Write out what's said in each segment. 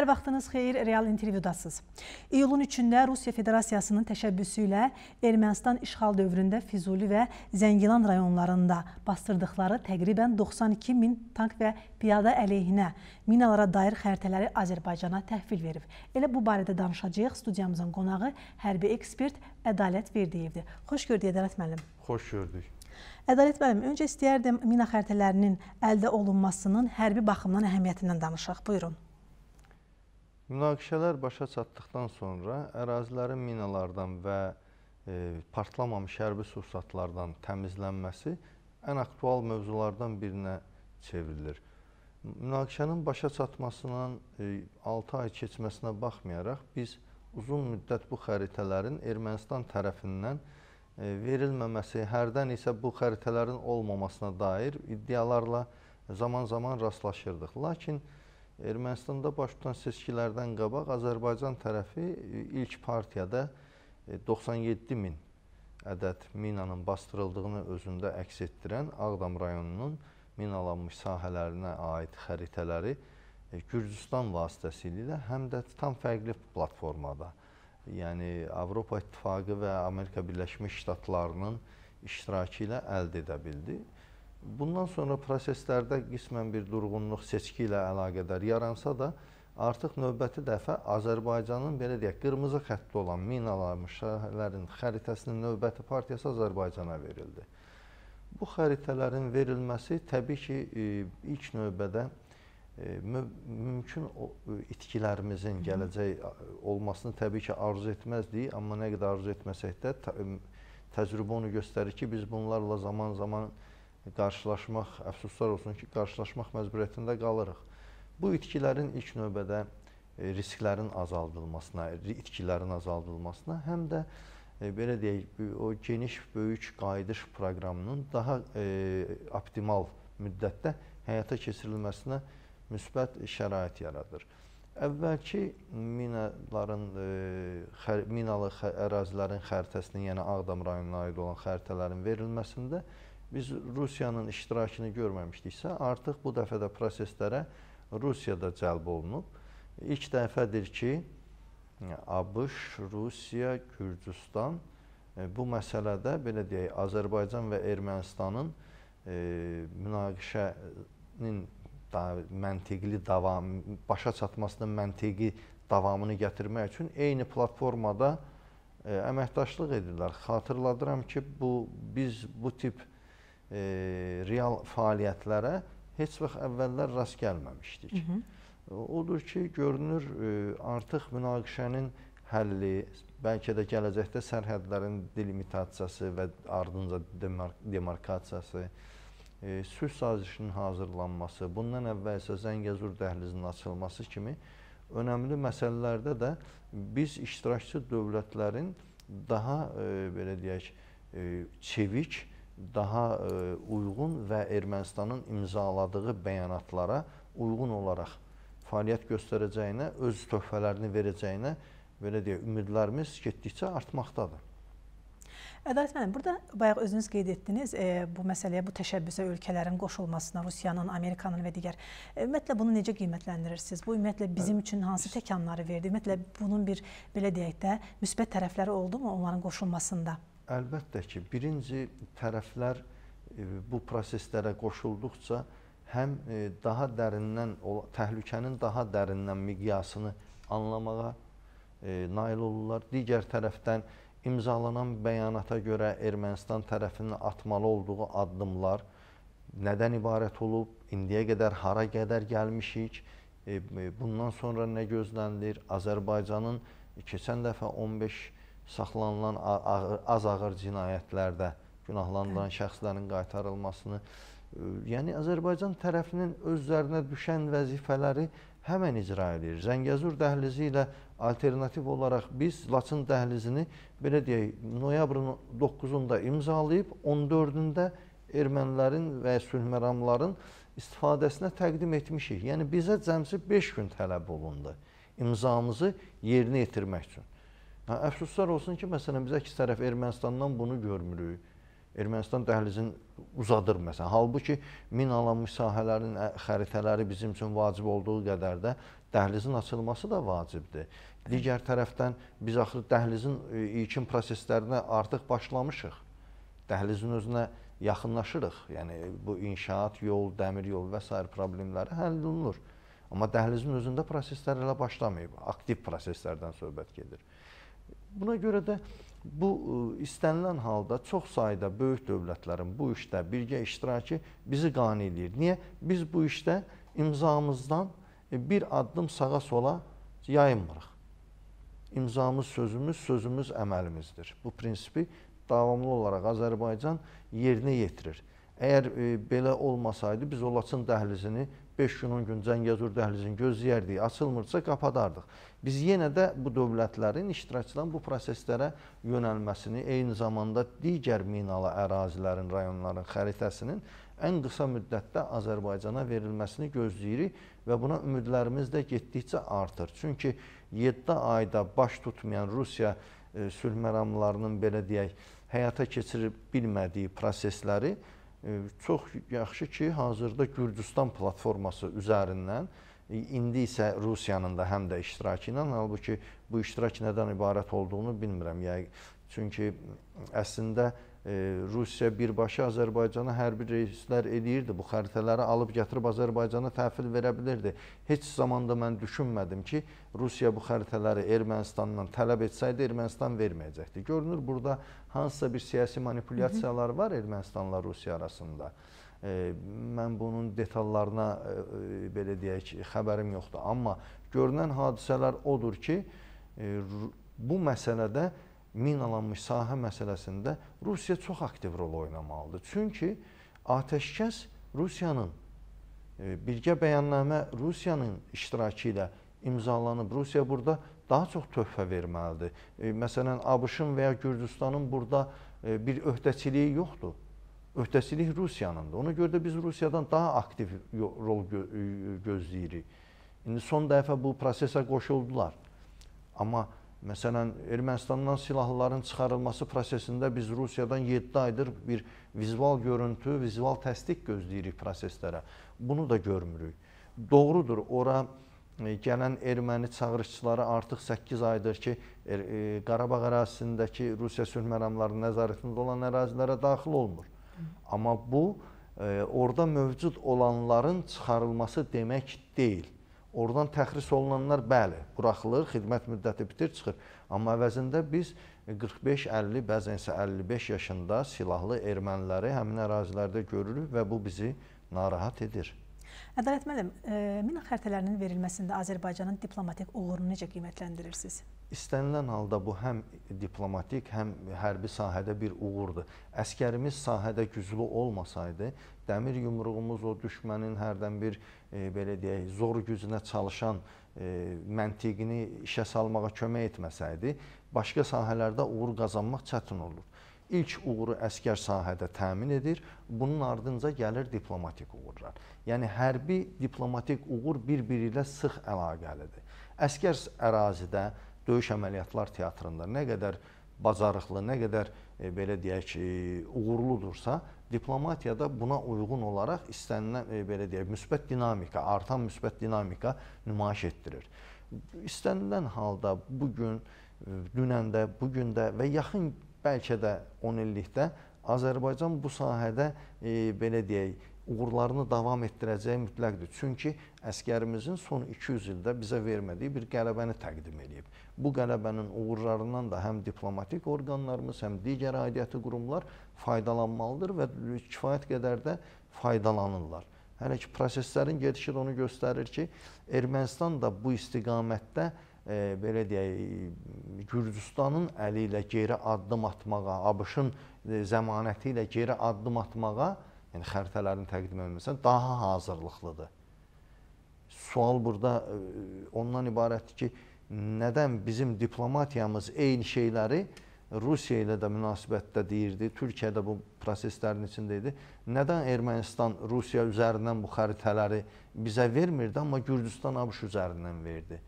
Hər vaxtınız xeyir, real intervyudasınız. İyulun 3-də Rusiya Federasiyasının təşəbbüsü ilə Ermənistan işğal dövründə Füzuli və Zəngilan rayonlarında bastırdıqları təqribən 92 min tank və piyada əleyhinə minalara dair xəritələri Azərbaycana təhvil verib. Elə bu barədə danışacağıq. Studiyamızın qonağı hərbi ekspert Ədalət Verdiyevdir. Xoş gördük Ədalət müəllim. Xoş gördük. Ədalət müəllim, öncə istəyərdim mina xəritələrinin əldə olunmasının hərbi baxımdan əhəmiyyətindən danışaq. Buyurun. Münaqişələr başa çatdıqdan sonra ərazilərin minalardan və e, partlamamış hərbi sursatlardan təmizlənməsi ən aktual mövzulardan birinə çevrilir. Münaqişənin başa çatmasından e, 6 ay keçməsinə baxmayaraq biz uzun müddət bu xəritələrin Ermənistan tərəfindən e, verilməməsi, hərdən isə bu xəritələrin olmamasına dair iddialarla zaman-zaman rastlaşırdıq. Lakin bu Ermənistanda baş tutan seçkilərdən qabaq Azərbaycan tərəfi e, ilk partiyada 97 e, min ədəd minanın bastırıldığını özündə əks etdirən Ağdam rayonunun minalanmış sahələrinə aid xəritələri e, Gürcüstan vasitəsilə həm də tam fərqli platformada, yəni Avropa İttifaqı və Amerika Birləşmiş Ştatlarının iştirakı ilə əldə edə bildi. Bundan sonra proseslərdə qismən bir durğunluq seçki ilə əlaqədar yaransa da, artıq növbəti dəfə Azərbaycanın belə deyək, qırmızı xəttdə olan minalanmış şəhərlərin xəritəsinin növbəti partiyası Azərbaycana verildi. Bu xəritələrin verilməsi təbii ki, e, ilk növbədə e, mümkün e, itkilərimizin gələcək olmasını təbii ki, arzu etməzdik, amma nə qədər arzu etməsək də təcrübə onu göstərir ki, biz bunlarla zaman-zaman E, qarşılaşmaq, əfsuslar olsun ki, qarşılaşmaq məcburiyyətində qalırıq. Bu itkilərin ilk növbədə e, risklərin azaldılmasına, itkilərin azaldılmasına, həm də e, belə deyək, o geniş, böyük qayıdış proqramının daha optimal müddətdə həyata keçirilməsinə müsbət şərait yaradır. Əvvəlki minaların minalı ərazilərin xəritəsinin, yəni Ağdam rayonuna aid olan xəritələrin verilməsində biz Rusiyanın iştirakını görməmişdiksə, artıq bu dəfə də proseslərə Rusiya da cəlb olunub. İlk dəfədir ki, ABŞ, Rusiya, Gürcüstan e, bu məsələdə belə deyək, Azərbaycan və Ermənistanın e, münaqişənin da, məntiqli davam, başa çatmasının məntiqi davamını gətirmək üçün eyni platformada e, əməkdaşlıq edirlər. Xatırladıram ki, bu biz bu tip e, real fəaliyyətlərə heç vaxt əvvəllər rast gəlməmişdik. Hı -hı. Odur ki, görünür e, artıq münaqişənin həlli, bəlkə də gələcəkdə sərhədlərin delimitasiyası və ardınca demark demarkasiyası, e, sülh sazişinin hazırlanması, bundan əvvəl isə Zəngəzur dəhlizinin açılması kimi önəmli məsələlərdə də biz iştirakçı dövlətlərin daha e, belə deyək, e, çevik daha e, uyğun və Ermənistanın imzaladığı bəyanatlara uyğun olaraq fəaliyyət göstərəcəyinə, öz töhfələrini verəcəyinə belə deyə ümidlərimiz getdikcə artmaqdadır. Ədalət müəllim, burada bayaq özünüz qeyd etdiniz, e, bu məsələyə, bu təşəbbüsə ölkələrin qoşulmasına, Rusiyanın, Amerikanın və digər. E, ümumiyyətlə bunu necə qiymətləndirirsiniz? Bu ümumiyyətlə bizim üçün hansı təkanları verdi? Ümumiyyətlə bunun bir belə deyək də müsbət tərəfləri oldu mu onların qoşulmasında? Əlbəttə ki, birinci tərəflər e, bu proseslərə qoşulduqca həm e, daha dərindən təhlükənin daha dərindən miqyasını anlamağa e, nail olurlar. Digər tərəfdən imzalanan bəyanata görə Ermənistan tərəfinin atmalı olduğu addımlar nədən ibarət olub, indiyə qədər hara qədər gəlmişik, bundan sonra nə gözlənilir, Azərbaycanın keçən dəfə 15 saxlanılan ağır, az ağır cinayətlərdə günahlandıran şəxslərin qaytarılmasını, e, yəni Azərbaycan tərəfinin öz üzərinə düşən vəzifələri həmən icra edir. Zəngəzur dəhlizi ilə alternativ olaraq biz Laçın dəhlizini belə deyək, noyabrın 9-da imzalayıb 14-də ermənilərin və sülhməramların istifadəsinə təqdim etmişik. Yəni bizə cəmsi 5 gün tələb olundu imzamızı yerinə yetirmək üçün. Hə, əfsuslar olsun ki, məsələn, biz əks tərəf Ermənistandan bunu görmürük. Ermənistan dəhlizin uzadır məsələn. Halbuki minalanmış sahələrin xəritələri bizim üçün vacib olduğu qədər də dəhlizin açılması da vacibdir. Digər tərəfdən biz axı dəhlizin e, ilkin proseslərinə artıq başlamışıq. Dəhlizin özünə yaxınlaşırıq. Yəni bu inşaat, yol, dəmir yolu və s. problemləri həll olunur. Amma dəhlizin özündə proseslər elə başlamayıb. Aktiv proseslərdən söhbət gedir. Buna görə də bu e, istənilən halda çox sayda böyük dövlətlərin bu işdə birgə iştirakı bizi qane eləyir. Niyə? Biz bu işdə imzamızdan e, bir addım sağa sola yayınmırıq. İmzamız sözümüz, sözümüz əməlimizdir. Bu prinsipi davamlı olaraq Azərbaycan yerinə yetirir. Əgər e, belə olmasaydı biz Olaçın dəhlizini 5 gün 10 gün Zəngəzur dəhlizini gözləyərdik, açılmırsa qapadardıq. Biz yenə də bu dövlətlərin iştirakçıdan bu proseslərə yönəlməsini, eyni zamanda digər minalı ərazilərin, rayonların xəritəsinin ən qısa müddətdə Azərbaycana verilməsini gözləyirik və buna ümidlərimiz də getdikcə artır. Çünki 7 ayda baş tutmayan Rusiya e, sülh məramlarının belə deyək, həyata keçirib bilmədiyi prosesləri Çox yaxşı ki, hazırda Gürcüstan platforması üzərindən e, indi isə Rusiyanın da həm də iştirakı ilə, halbuki bu iştirak nədən ibarət olduğunu bilmirəm. Yəni çünki əslində Rusiya birbaşa Azərbaycana hərbi reyslər eləyirdi. Bu xəritələri alıb gətirib Azərbaycana təhvil verə bilirdi. Heç zaman da mən düşünmədim ki, Rusiya bu xəritələri Ermənistandan tələb etsəydi, Ermənistan verməyəcəkdi. Görünür, burada hansısa bir siyasi manipulyasiyalar var Ermənistanla Rusiya arasında. Mən bunun detallarına, belə deyək, xəbərim yoxdur. Amma görünən hadisələr odur ki, bu məsələdə Rusiya minalanmış sahə məsələsində Rusiya çox aktiv rol oynamalıdır. Çünki atəşkəs Rusiyanın e, birgə bəyannamə Rusiyanın iştirakı ilə imzalanıb. Rusiya burada daha çox töhfə verməlidir. E, məsələn, ABŞ-ın və ya Gürcüstanın burada e, bir öhdəçiliyi yoxdur. Öhdəçilik Rusiyanındır. Ona görə də biz Rusiyadan daha aktiv rol gö gözləyirik. İndi son dəfə bu prosesə qoşuldular. Amma Məsələn, Ermənistandan silahların çıxarılması prosesində biz Rusiyadan 7 aydır bir vizual görüntü, vizual təsdiq gözləyirik proseslərə. Bunu da görmürük. Doğrudur, ora e, gələn erməni çağırışçıları artıq 8 aydır ki, er, e, Qarabağ ərazisindəki Rusiya sülh məramlarının nəzarətində olan ərazilərə daxil olmur. Amma bu e, orada mövcud olanların çıxarılması demək deyil. Oradan təxris olunanlar bəli, buraxılır, xidmət müddəti bitir, çıxır. Amma əvəzində biz 45-50, bəzən isə 55 yaşında silahlı erməniləri həmin ərazilərdə görürük və bu bizi narahat edir. Ədalət müəllim, e, mina xəritələrinin verilməsində Azərbaycanın diplomatik uğurunu necə qiymətləndirirsiniz? İstənilən halda bu həm diplomatik, həm hərbi sahədə bir uğurdur. Əskərimiz sahədə güclü olmasaydı, dəmir yumruğumuz o düşmənin hərdən bir e, belə deyək, zor gücünə çalışan e, məntiqini işə salmağa kömək etməsəydi, başqa sahələrdə uğur qazanmaq çətin olur. İlk uğuru əskər sahədə təmin edir, bunun ardınca gəlir diplomatik uğurlar. Yəni hərbi diplomatik uğur bir-biri ilə sıx əlaqəlidir. Əskər ərazidə döyüş əməliyyatlar teatrında nə qədər bacarıqlı, nə qədər e, belə deyək, e, uğurludursa, diplomatiyada buna uyğun olaraq istənilən e, belə deyək, müsbət dinamika, artan müsbət dinamika nümayiş etdirir. İstənilən halda bu gün, e, dünən də, bu gün də və yaxın bəlkə də 10 illikdə Azərbaycan bu sahədə e, belə deyək, uğurlarını davam etdirəcəyi mütləqdir. Çünki əskərimizin son 200 ildə bizə vermədiyi bir qələbəni təqdim edib. Bu qələbənin uğurlarından da həm diplomatik orqanlarımız, həm digər aidiyyəti qurumlar faydalanmalıdır və kifayət qədər də faydalanırlar. Hələ ki, proseslərin gedişi onu göstərir ki, Ermənistan da bu istiqamətdə e, belə deyək, Gürcüstanın əli ilə geri addım atmağa, ABŞ-ın e, zəmanəti ilə geri addım atmağa yəni xəritələrini təqdim etməsən daha hazırlıqlıdır. Sual burada e, ondan ibarətdir ki, nədən bizim diplomatiyamız eyni şeyləri Rusiya ilə də münasibətdə deyirdi, Türkiyə də bu proseslərin içində idi. Nədən Ermənistan Rusiya üzərindən bu xəritələri bizə vermirdi, amma Gürcüstan ABŞ üzərindən verdi.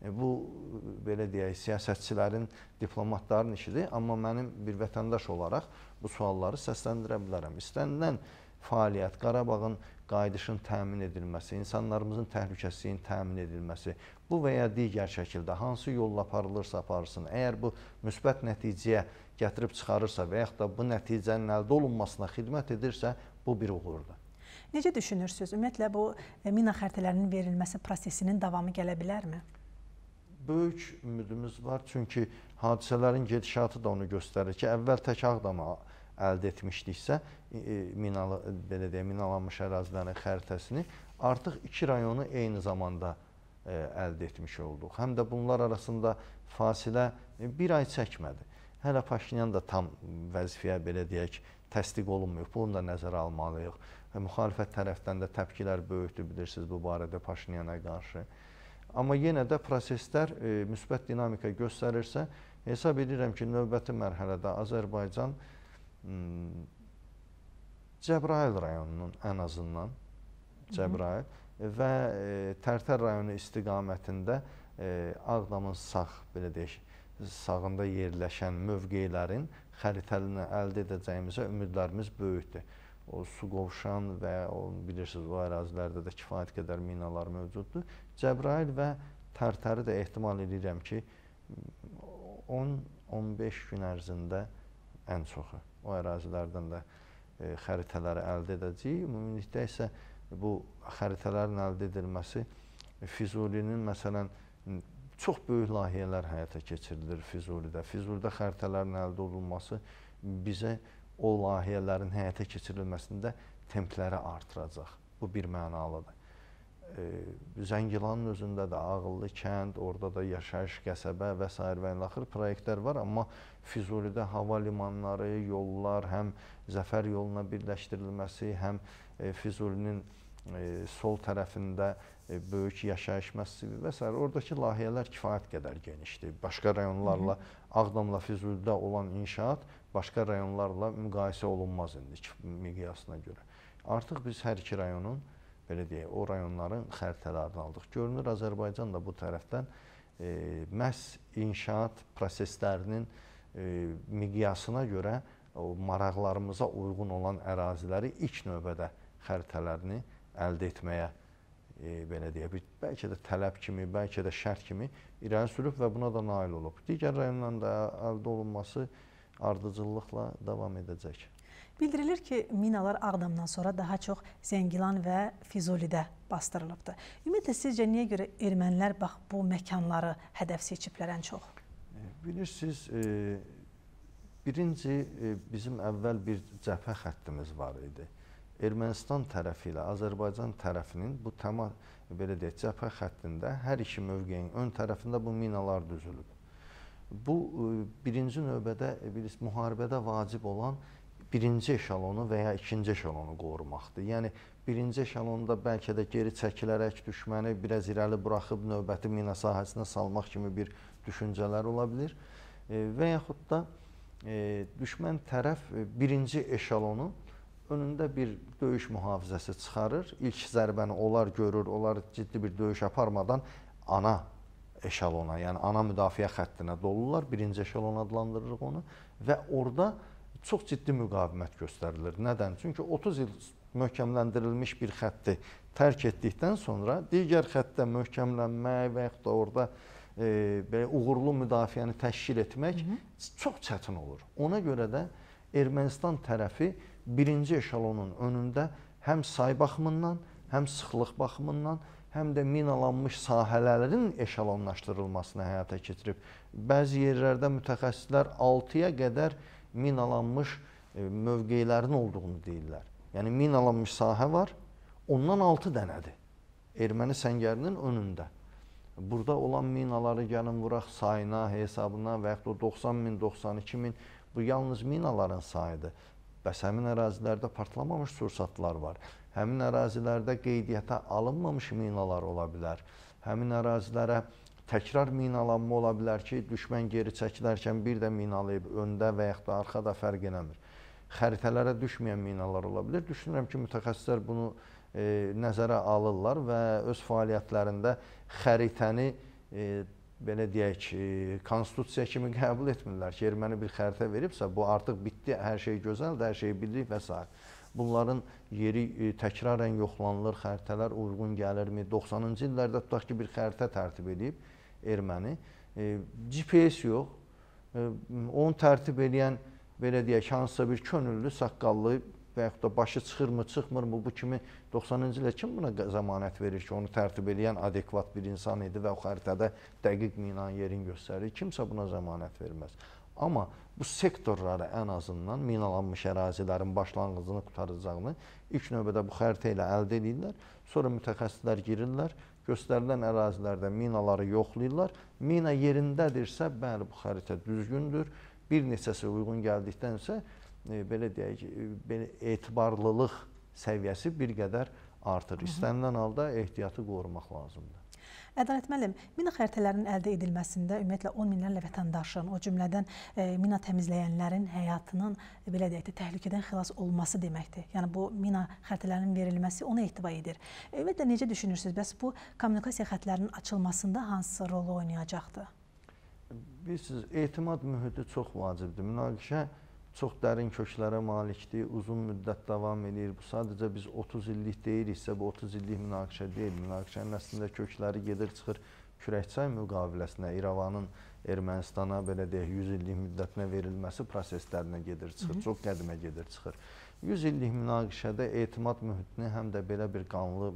E, bu belə deyək, siyasətçilərin, diplomatların işidir, amma mənim bir vətəndaş olaraq bu sualları səsləndirə bilərəm. İstənilən fəaliyyət, Qarabağın qayıdışın təmin edilməsi, insanlarımızın təhlükəsizliyinin təmin edilməsi, bu və ya digər şəkildə hansı yolla aparılırsa aparılsın, əgər bu müsbət nəticəyə gətirib çıxarırsa və yaxud da bu nəticənin əldə olunmasına xidmət edirsə, bu bir uğurdur. Necə düşünürsünüz? Ümumiyyətlə bu e, mina xəritələrinin verilməsi prosesinin davamı gələ bilərmi? Böyük ümidimiz var, çünki hadisələrin gedişatı da onu göstərir ki, əvvəl tək Ağdama əldə etmişdiksə, minalı belə deyək, minalanmış ərazilərin xəritəsini artıq iki rayonu eyni zamanda e, əldə etmiş olduq. Həm də bunlar arasında fasilə e, bir ay çəkmədi. Hələ Paşinyan da tam vəzifəyə belə deyək, təsdiq olunmuyor. Bunu da nəzərə almalıyıq. E, müxalifət tərəfdən də təpkilər böyükdür, bilirsiniz, bu barədə Paşinyana qarşı. Amma yenə də proseslər e, müsbət dinamika göstərirsə, hesab edirəm ki, növbəti mərhələdə Azərbaycan e, Hmm. Cəbrayıl rayonunun ən azından Cəbrayıl e, və e, Tərtər rayonu istiqamətində e, Ağdamın sağ belə deyək sağında yerləşən mövqelərin xəritəlini əldə edəcəyimizə ümidlərimiz böyükdür. O su qovşan və o bilirsiniz o ərazilərdə də kifayət qədər minalar mövcuddur. Cəbrayil və Tərtəri də ehtimal edirəm ki 10-15 gün ərzində ən çoxu o ərazilərdən də e, xəritələri əldə edəcəyik. Ümumilikdə isə bu xəritələrin əldə edilməsi Füzulinin məsələn çox böyük layihələr həyata keçirilir Füzulidə. Füzulidə xəritələrin əldə olunması bizə o layihələrin həyata keçirilməsində templəri artıracaq. Bu bir mənalıdır. E, Zəngilanın özündə də ağıllı kənd, orada da yaşayış qəsəbə və s. və ilaxır proyektlər var, amma Füzulidə hava limanları, yollar, həm Zəfər yoluna birləşdirilməsi, həm e, Füzulinin e, sol tərəfində böyük yaşayış məscidi və s. Oradakı layihələr kifayət qədər genişdir. Başqa rayonlarla, Ağdamla Füzulidə olan inşaat başqa rayonlarla müqayisə olunmaz indi miqyasına görə. Artıq biz hər iki rayonun belə deyək, o rayonların xəritələrini aldıq. Görünür Azərbaycan da bu tərəfdən e, məhz inşaat proseslərinin e, miqyasına görə o maraqlarımıza uyğun olan əraziləri ilk növbədə xəritələrini əldə etməyə e, belə deyə bir bəlkə də tələb kimi, bəlkə də şərt kimi irəli sürüb və buna da nail olub. Digər rayonların da əldə olunması ardıcıllıqla davam edəcək. Bildirilir ki, minalar Ağdamdan sonra daha çox Zəngilan və Füzulidə bastırılıbdır. Ümumiyyətlə sizcə niyə görə ermənilər bax bu məkanları hədəf seçiblər ən çox? E, bilirsiniz, e, birinci e, bizim əvvəl bir cəbhə xəttimiz var idi. Ermənistan tərəfi ilə Azərbaycan tərəfinin bu təma belə deyək, cəbhə xəttində hər iki mövqeyin ön tərəfində bu minalar düzülüb. Bu birinci növbədə bilirsiniz, müharibədə vacib olan birinci eşalonu və ya ikinci eşalonu qorumaqdır. Yəni birinci eşalonda bəlkə də geri çəkilərək düşməni biraz irəli buraxıb növbəti mina sahəsinə salmaq kimi bir düşüncələr ola bilər. E, və yaxud da e, düşmən tərəf e, birinci eşalonun önündə bir döyüş mühafizəsi çıxarır. İlk zərbəni onlar görür, onlar ciddi bir döyüş aparmadan ana eşalona, yəni ana müdafiə xəttinə dolurlar. Birinci eşalon adlandırırıq onu və orada e, çox ciddi müqavimət göstərilir. Nədən? Çünki 30 il möhkəmləndirilmiş bir xətti tərk etdikdən sonra digər xəttdə möhkəmlənmək və yaxud da orada e, belə uğurlu müdafiəni təşkil etmək Hı -hı. çox çətin olur. Ona görə də Ermənistan tərəfi birinci eşalonun önündə həm say baxımından, həm sıxlıq baxımından, həm də minalanmış sahələrin eşalonlaşdırılmasını həyata keçirib. Bəzi yerlərdə mütəxəssislər 6-ya qədər e, minalanmış e, mövqeylərin olduğunu deyirlər. Yəni minalanmış sahə var, ondan 6 dənədir. Erməni səngərinin önündə. Burada olan minaları gəlin vuraq sayına, hesabına və yaxud o 90 min, 92 min bu yalnız minaların sayıdır. Bəs həmin ərazilərdə partlamamış sursatlar var. Həmin ərazilərdə qeydiyyata alınmamış minalar ola bilər. Həmin ərazilərə təkrar minalanma ola bilər ki, düşmən geri çəkilərkən bir də minalayıb öndə və yaxud da arxada fərq eləmir. Xəritələrə düşməyən minalar ola bilər. Düşünürəm ki, mütəxəssislər bunu e, nəzərə alırlar və öz fəaliyyətlərində xəritəni e, belə deyək ki, e, konstitusiya kimi qəbul etmirlər ki, erməni bir xəritə veribsə, bu artıq bitdi, hər şey gözəldir, hər şeyi bilirik və s. Bunların yeri e, təkrarən yoxlanılır, xəritələr uyğun gəlirmi? 90-cı illərdə tutaq ki, bir xəritə tərtib edib erməni. E, GPS yox, e, onu tərtib edən, belə deyək, hansısa bir könüllü, saqqallı və yaxud da başı çıxırmı, çıxmırmı, bu kimi 90-cı ilə kim buna zəmanət verir ki, onu tərtib edən adekvat bir insan idi və o xəritədə dəqiq minanın yerini göstərir. Kimsə buna zəmanət verməz. Amma bu sektorlara ən azından minalanmış ərazilərin başlanğıcını qutaracağını ilk növbədə bu xəritə ilə əldə edirlər. Sonra mütəxəssislər girirlər göstərilən ərazilərdə minaları yoxlayırlar. Mina yerindədirsə, bəli, bu xəritə düzgündür. Bir neçəsi uyğun gəldikdən isə e, belə deyək, e, belə etibarlılıq səviyyəsi bir qədər artır. İstənilən halda ehtiyatı qorumaq lazımdır. Ədalət müəllim, mina xəritələrinin əldə edilməsində ümumiyyətlə 10 minlərlə vətəndaşın, o cümlədən e, mina təmizləyənlərin həyatının e, belə deyək də təhlükədən xilas olması deməkdir. Yəni bu mina xəritələrinin verilməsi ona ehtiva edir. Ümumiyyətlə necə düşünürsüz? Bəs bu kommunikasiya xətlərinin açılmasında hansı rolu oynayacaqdır? Bilirsiniz, etimad mühiti çox vacibdir. Münaqişə çox dərin köklərə malikdir, uzun müddət davam edir. Bu sadəcə biz 30 illik deyiriksə, bu 30 illik münaqişə deyil. Münaqişənin əslində kökləri gedir, çıxır Kürəkçay müqaviləsinə, İrəvanın Ermənistana belə deyək 100 illik müddətinə verilməsi proseslərinə gedir, çıxır, Hı -hı. çox qədimə gedir, çıxır. 100 illik münaqişədə etimad mühitini həm də belə bir qanlı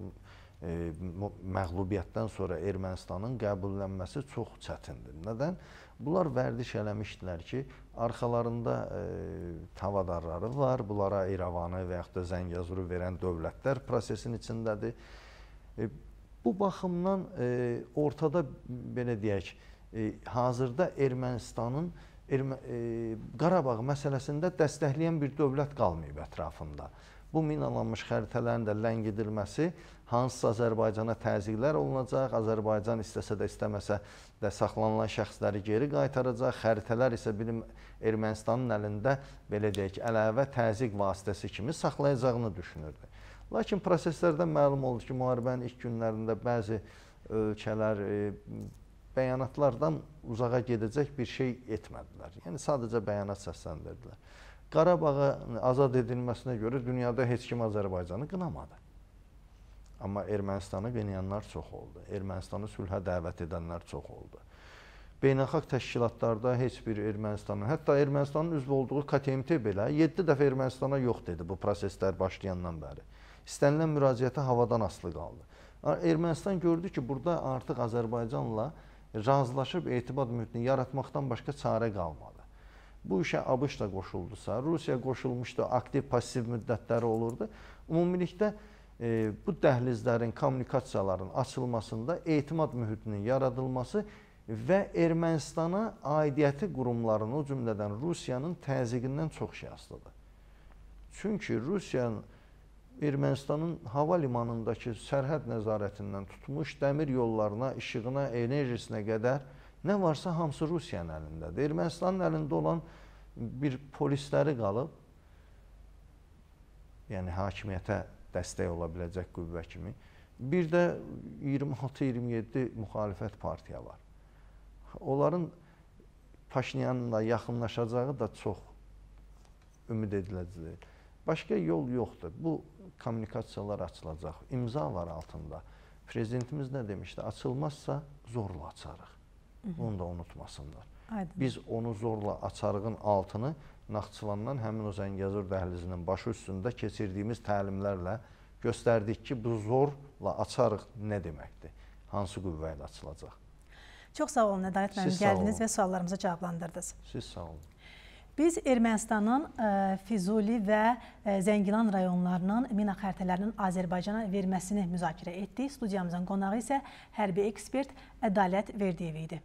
məğlubiyyətdən sonra Ermənistanın qəbullənməsi çox çətindir. Nədən? Bunlar vərdiş eləmişdilər ki, arxalarında e, tavadarları var, bunlara İrəvanı və yaxud da Zəngəzuru verən dövlətlər prosesin içindədir. E, bu baxımdan e, ortada, belə deyək, e, hazırda Ermənistanın Ermə e, Qarabağ məsələsində dəstəkləyən bir dövlət qalmayıb ətrafında. Bu minalanmış xəritələrin də ləngidilməsi hansısa Azərbaycana təzyiqlər olunacaq, Azərbaycan istəsə də istəməsə də saxlanılan şəxsləri geri qaytaracaq, xəritələr isə bilim Ermənistanın əlində belə deyək, əlavə təzyiq vasitəsi kimi saxlayacağını düşünürdü. Lakin proseslərdən məlum oldu ki, müharibənin ilk günlərində bəzi ölkələr e, bəyanatlardan uzağa gedəcək bir şey etmədilər. Yəni sadəcə bəyanat səsləndirdilər. Qarabağı azad edilməsinə görə dünyada heç kim Azərbaycanı qınamadı. Amma Ermənistanı qınayanlar çox oldu. Ermənistanı sülhə dəvət edənlər çox oldu. Beynəlxalq təşkilatlarda heç bir Ermənistanın, hətta Ermənistanın üzv olduğu KTMT belə 7 dəfə Ermənistana yox dedi bu proseslər başlayandan bəri. İstənilən müraciətə havadan asılı qaldı. Ermənistan gördü ki, burada artıq Azərbaycanla razılaşıb etibad mühitini yaratmaqdan başqa çarə qalmadı. Bu işə ABŞ da qoşuldusa, Rusiya qoşulmuşdu, aktiv-pasiv müddətləri olurdu. Ümumilikdə e, bu dəhlizlərin, kommunikasiyaların açılmasında etimad mühitinin yaradılması və Ermənistana aidiyyəti qurumlarının, o cümlədən Rusiyanın təziqindən çox şey asılıdır. Çünki Rusiyanın Ermənistanın hava limanındakı sərhəd nəzarətindən tutmuş, dəmir yollarına, işığına, enerjisinə qədər nə varsa hamısı Rusiyanın əlindədir. Ermənistanın əlində olan bir polisləri qalıb, yəni hakimiyyətə dəstək ola biləcək qüvvə kimi. Bir də 26-27 müxalifət partiya var. Onların Paşinyanla yaxınlaşacağı da çox ümid ediləcək. Başqa yol yoxdur. Bu kommunikasiyalar açılacaq. İmza var altında. Prezidentimiz nə demişdi? Açılmazsa zorla açarıq. Bunu da unutmasınlar. Aydın. Biz onu zorla açarığın altını Naxçıvandan həmin o Zəngəzur dəhlizinin başı üstündə keçirdiyimiz təlimlərlə göstərdik ki, bu zorla açarıq nə deməkdir, hansı qüvvə ilə açılacaq. Çox sağ olun, Ədalət müəllim, gəldiniz və suallarımızı cavablandırdınız. Siz sağ olun. Biz Ermənistanın e, Füzuli və e, Zəngilan rayonlarının mina xəritələrinin Azərbaycana verməsini müzakirə etdik. Studiyamızın qonağı isə hərbi ekspert Ədalət Verdiyev idi.